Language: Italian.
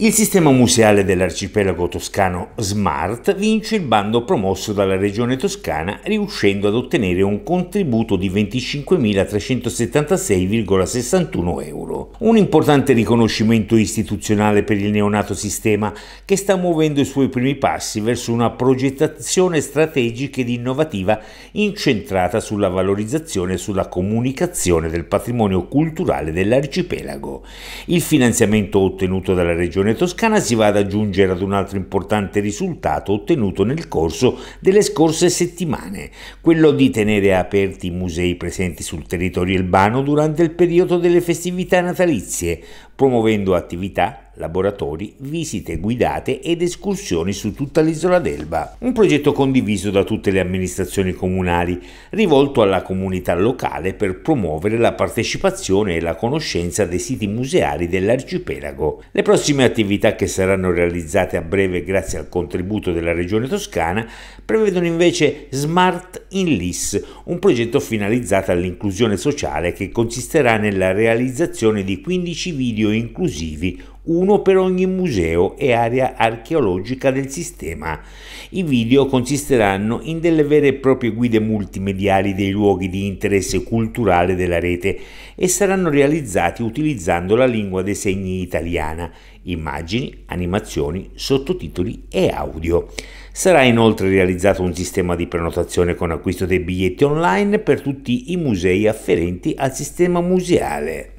Il sistema museale dell'arcipelago toscano SMART vince il bando promosso dalla Regione Toscana riuscendo ad ottenere un contributo di 25.376,61 euro. Un importante riconoscimento istituzionale per il neonato sistema che sta muovendo i suoi primi passi verso una progettazione strategica ed innovativa incentrata sulla valorizzazione e sulla comunicazione del patrimonio culturale dell'arcipelago. Il finanziamento ottenuto dalla Regione formazione toscana si va ad aggiungere ad un altro importante risultato ottenuto nel corso delle scorse settimane, quello di tenere aperti i musei presenti sul territorio urbano durante il periodo delle festività natalizie, promuovendo attività laboratori, visite guidate ed escursioni su tutta l'isola d'Elba. Un progetto condiviso da tutte le amministrazioni comunali, rivolto alla comunità locale per promuovere la partecipazione e la conoscenza dei siti museali dell'arcipelago. Le prossime attività che saranno realizzate a breve grazie al contributo della Regione Toscana prevedono invece Smart in LIS, un progetto finalizzato all'inclusione sociale che consisterà nella realizzazione di 15 video inclusivi uno per ogni museo e area archeologica del sistema. I video consisteranno in delle vere e proprie guide multimediali dei luoghi di interesse culturale della rete e saranno realizzati utilizzando la lingua dei segni italiana, immagini, animazioni, sottotitoli e audio. Sarà inoltre realizzato un sistema di prenotazione con acquisto dei biglietti online per tutti i musei afferenti al sistema museale.